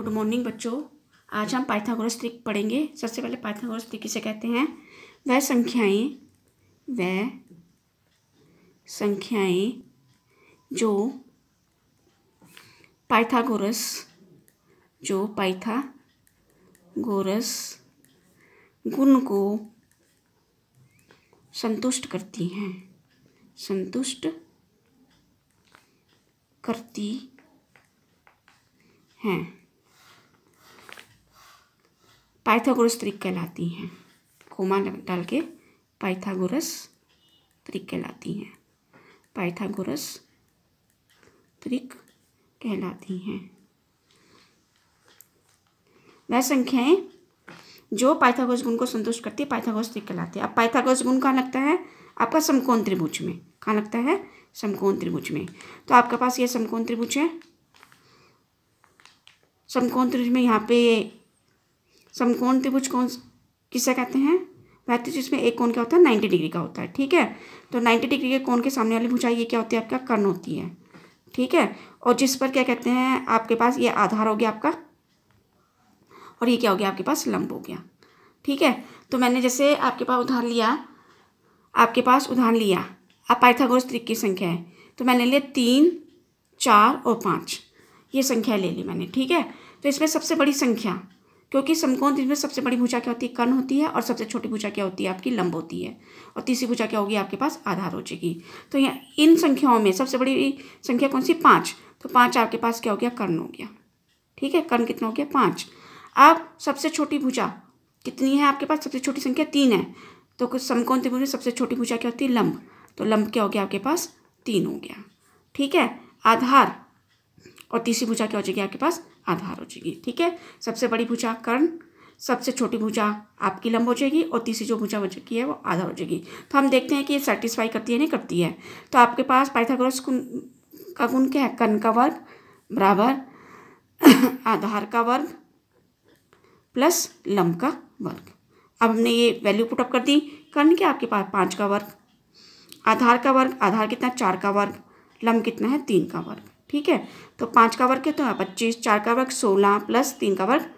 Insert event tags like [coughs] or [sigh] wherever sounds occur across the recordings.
good morning बच्चों आज हम पाइथागोरस त्रिक पढ़ेंगे सबसे पहले पाइथागोरस त्रिक किसे कहते हैं वह संख्याएं वह संख्याएं जो पाइथागोरस जो पाइथागोरस गुण को संतुष्ट करती हैं संतुष्ट करती हैं पाइथागोरस त्रिक कहलाती हैं कोमा डाल के पाइथागोरस त्रिक कहलाती हैं पाइथागोरस त्रिक कहलाती हैं वह संख्याएं जो पाइथागोरस गुण को संतुष्ट करती है पाइथागोरस त्रिक कहलाती है अब पाइथागोरस गुण कहाँ लगता है आपका समकोण त्रिभुज में कहाँ लगता है समकोण त्रिभुज में तो आपके पास ये समकोण त्रिभुज है समकोण त्रिभुज में यहाँ पे समकोण त्रिभुज कौन किसे कहते हैं वह त्रिभुज तो जिसमें एक कोण क्या होता है नाइन्टी डिग्री का होता है ठीक है तो नाइन्टी डिग्री के कोण के सामने वाली भुजाई ये क्या होती है आपका कर्ण होती है ठीक है और जिस पर क्या कहते हैं आपके पास ये आधार हो गया आपका और ये क्या हो गया आपके पास लंब हो गया ठीक है तो मैंने जैसे आपके पास उधार लिया आपके पास उधार लिया आप पाइथागोरस त्रिक की संख्या है तो मैंने लिया तीन चार और पाँच ये संख्या ले ली मैंने ठीक है तो इसमें सबसे बड़ी संख्या क्योंकि समकोण त्रिभुज में सबसे बड़ी भुजा क्या होती है कर्ण होती है और सबसे छोटी भुजा क्या होती है आपकी लंब होती है और तीसरी भुजा क्या होगी आपके पास आधार हो जाएगी तो यहाँ इन संख्याओं में सबसे बड़ी संख्या कौन सी पाँच तो पाँच आपके पास क्या हो गया कर्ण हो गया ठीक है कर्ण कितना हो गया पाँच अब सबसे छोटी भुजा कितनी है आपके पास सबसे छोटी संख्या तीन है तो कुछ समकोण त्रिभुज में सबसे छोटी भुजा क्या होती है लंब तो लंब क्या हो गया आपके पास तीन हो गया ठीक है आधार और तीसरी भुजा क्या हो जाएगी आपके पास आधार हो जाएगी ठीक है सबसे बड़ी भुजा कर्ण सबसे छोटी भुजा आपकी लंब हो जाएगी और तीसरी जो भुजा बची है वो आधार हो जाएगी तो हम देखते हैं कि ये सेटिस्फाई करती है नहीं करती है तो आपके पास पाइथागोरस कुन का गुण क्या है कर्ण का वर्ग बराबर [coughs] आधार का वर्ग प्लस लंब का वर्ग अब हमने ये वैल्यू पुट अप कर दी कर्ण के आपके पास पाँच का वर्ग आधार का वर्ग आधार कितना है चार का वर्ग लंब कितना है तीन का वर्ग ठीक है तो पाँच का वर्ग कितना तो पच्चीस चार का वर्ग सोलह प्लस तीन का वर्ग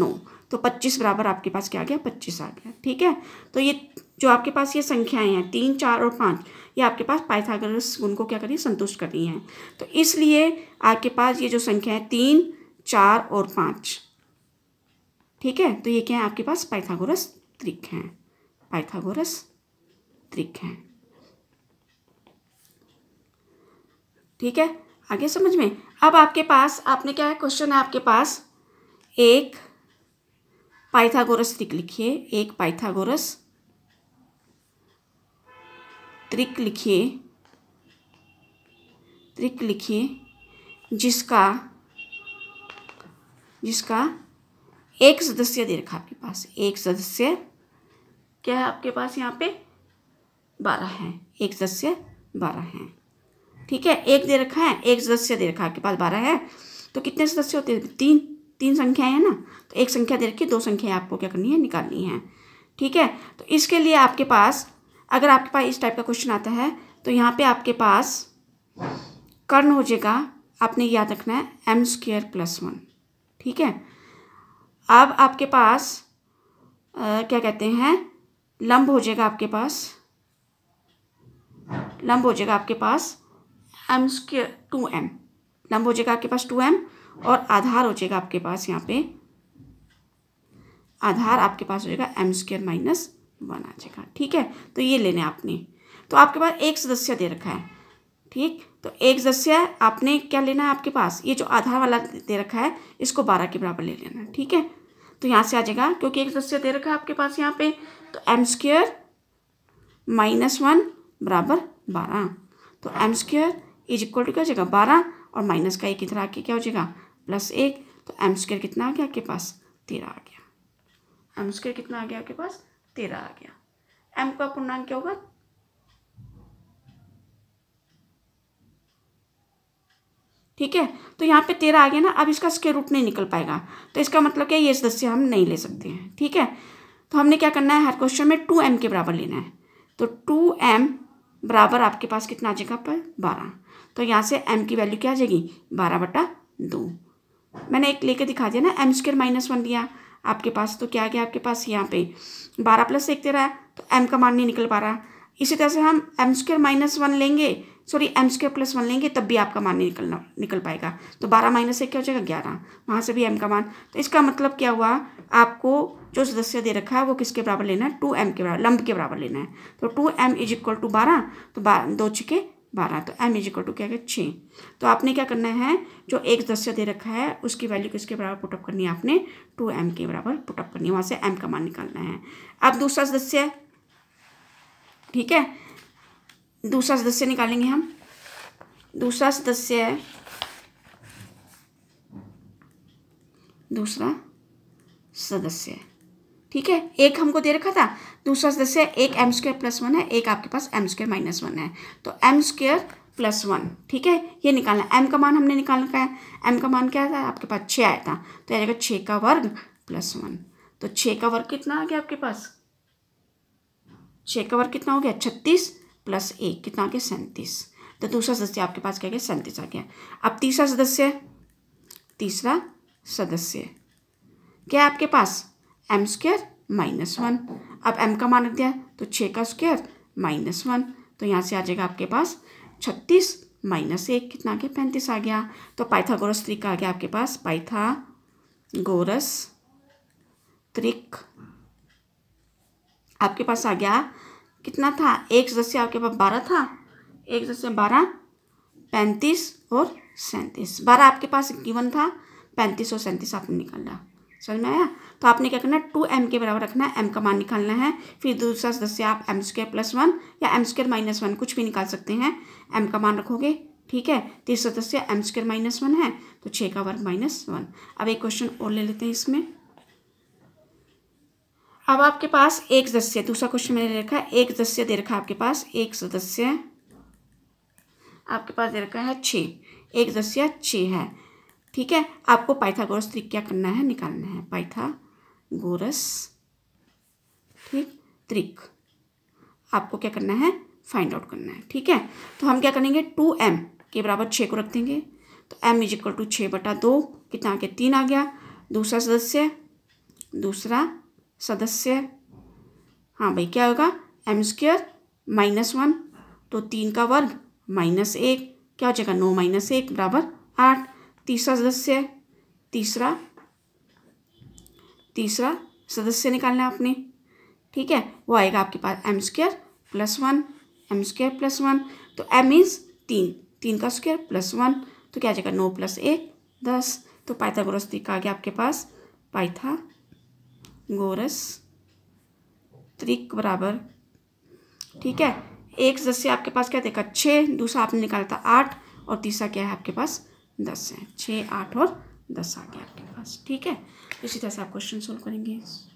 नौ तो पच्चीस बराबर आपके पास क्या आ गया पच्चीस आ गया ठीक है तो ये जो आपके पास ये संख्याएं हैं तीन चार और पाँच ये आपके पास पाइथागोरस गुण को क्या करनी संतुष्ट करनी है तो इसलिए आपके पास ये जो संख्या है तीन चार और पाँच ठीक है तो ये क्या है आपके पास पाइथागोरस त्रिक हैं पाइथागोरस त्रिक हैं ठीक है आगे समझ में अब आपके पास आपने क्या है क्वेश्चन है आपके पास एक पाइथागोरस त्रिक लिखिए एक पाइथागोरस त्रिक लिखिए त्रिक लिखिए जिसका जिसका एक सदस्य दे रखा आपके पास एक सदस्य क्या है आपके पास यहाँ पे बारह हैं एक सदस्य बारह हैं ठीक है एक दे रखा है एक सदस्य दे रखा है आपके पास बारह है तो कितने सदस्य होते हैं तीन तीन संख्याएं हैं ना तो एक संख्या दे रखी है दो संख्याएं आपको क्या करनी है निकालनी है ठीक है तो इसके लिए आपके पास अगर आपके पास इस टाइप का क्वेश्चन आता है तो यहाँ पे आपके पास कर्ण हो जाएगा आपने याद रखना है एम स्क्र प्लस वन ठीक है अब आपके पास आ, क्या कहते हैं लंब हो जाएगा आपके पास लंब हो जाएगा आपके पास एम स्क्र टू एम लंब हो जाएगा आपके पास टू एम और आधार हो जाएगा आपके पास यहाँ पे आधार आपके पास हो जाएगा एम स्क्र माइनस वन आ जाएगा ठीक है तो ये लेना है आपने तो आपके पास एक सदस्य दे रखा है ठीक तो एक सदस्य आपने क्या लेना है आपके पास ये जो आधार वाला दे रखा है इसको बारह के बराबर ले लेना है ठीक है तो यहाँ से आ जाएगा क्योंकि एक सदस्य दे रखा है आपके पास यहाँ पे तो एम स्क्र माइनस वन बराबर बारह तो m square is equal to क्या हो जाएगा बारह और माइनस का एक इधर आके क्या हो जाएगा प्लस एक तो एम स्क्र कितना आ गया आपके पास तेरह आ गया एम स्क्वेयर कितना आ गया आपके पास तेरह आ गया एम का पूर्णांक क्या होगा ठीक है तो यहाँ पे तेरह आ गया ना अब इसका स्केयर रूट नहीं निकल पाएगा तो इसका मतलब क्या ये सदस्य हम नहीं ले सकते हैं ठीक है तो हमने क्या करना है हर क्वेश्चन में टू एम के बराबर लेना है तो टू एम बराबर आपके पास कितना आ जाएगा पर बारह तो यहाँ से एम की वैल्यू क्या आ जाएगी बारह बटा दो मैंने एक लेके दिखा दिया ना एम स्क्र माइनस वन दिया आपके पास तो क्या गया आपके पास यहाँ पे बारह प्लस एक तेरह तो एम का मान नहीं निकल पा रहा इसी तरह से हम एम स्क्र माइनस वन लेंगे sorry m square plus one लेंगे तब भी आपका मान नहीं निकलना निकल पाएगा तो बारह माइनस एक क्या हो जाएगा ग्यारह वहाँ से भी एम का मान तो इसका मतलब क्या हुआ आपको जो सदस्य दे रखा है वो किसके बराबर लेना है टू एम के बराबर लंब के बराबर लेना है तो two m is equal to बारह तो बारह दो छिके बारह तो एम इज इक्वल टू क्या छः तो आपने क्या करना है जो एक सदस्य दे रखा है उसकी वैल्यू किसके बराबर पुटअप करनी है आपने टू एम के बराबर पुटअप करनी है वहाँ से एम का मान निकालना है अब दूसरा सदस्य ठीक है दूसरा सदस्य निकालेंगे हम दूसरा सदस्य है दूसरा सदस्य ठीक है एक हमको दे रखा था दूसरा सदस्य एक एम स्क्र प्लस वन है एक आपके पास एम स्क्र माइनस वन है तो एम स्क्र प्लस वन ठीक है ये निकालना एम का मान हमने निकाल का है एम का मान क्या था आपके पास छः आया था तो आ जाएगा छः का वर्ग प्लस वन तो छः का वर्ग कितना आ गया आपके पास छः का वर्ग कितना हो गया छत्तीस प्लस एक कितना आ गया सैंतीस तो दूसरा सदस्य आपके पास क्या गया सैंतीस आ गया अब तीसरा सदस्य तीसरा सदस्य क्या आपके पास एम स्क्र माइनस वन अब एम का मान रख दिया तो छः का स्क्वेयर माइनस वन तो यहाँ से आ जाएगा आपके पास छत्तीस माइनस एक कितना आ गया पैंतीस आ गया तो पाइथागोरस त्रिक आ गया आपके पास पाइथा गोरस त्रिक आपके पास आ गया कितना था एक सदस्य आपके पास बारह था एक सदस्य बारह पैंतीस और सैंतीस बारह आपके पास गिवन था पैंतीस और सैंतीस आपने निकाला समझ में आया तो आपने क्या करना टू एम के बराबर रखना है एम का मान निकालना है फिर दूसरा सदस्य आप एम स्क्र प्लस वन या एम स्क्र माइनस वन कुछ भी निकाल सकते हैं एम का मान रखोगे ठीक है तीसरा तो सदस्य एम स्क्र माइनस वन है तो छः का वर्ग माइनस वन अब एक क्वेश्चन और ले लेते हैं इसमें अब आपके पास एक सदस्य दूसरा क्वेश्चन मैंने रखा है एक सदस्य दे रखा है आपके पास एक सदस्य आपके पास दे रखा है छः एक सदस्य छः है ठीक है आपको पाइथागोरस त्रिक क्या करना है निकालना है पाइथागोरस ठीक त्रिक आपको क्या करना है फाइंड आउट करना है ठीक है तो हम क्या करेंगे टू एम के बराबर छः को रख देंगे तो एम इज इक्वल टू छः बटा दो कितना आ गया तीन आ गया दूसरा सदस्य दूसरा सदस्य हाँ भाई क्या होगा एम स्क्वेयर माइनस वन तो तीन का वर्ग माइनस एक क्या हो जाएगा नौ माइनस एक बराबर आठ तीसरा सदस्य तीसरा तीसरा सदस्य निकालना है आपने ठीक है वो आएगा आपके पास m square plus one m square plus one तो एम मीन्स तीन तीन का स्क्वेयर प्लस वन तो क्या आ जाएगा नौ प्लस एक दस तो पाइथागोरस त्रिक आ गया आपके पास पाइथा गोरस त्रिक बराबर ठीक है एक सदस्य आपके पास क्या देखा छः दूसरा आपने निकाला था आठ और तीसरा क्या है आपके पास दस हैं छः आठ और दस आ गया आपके पास ठीक है इसी तरह से आप क्वेश्चन सोल्व करेंगे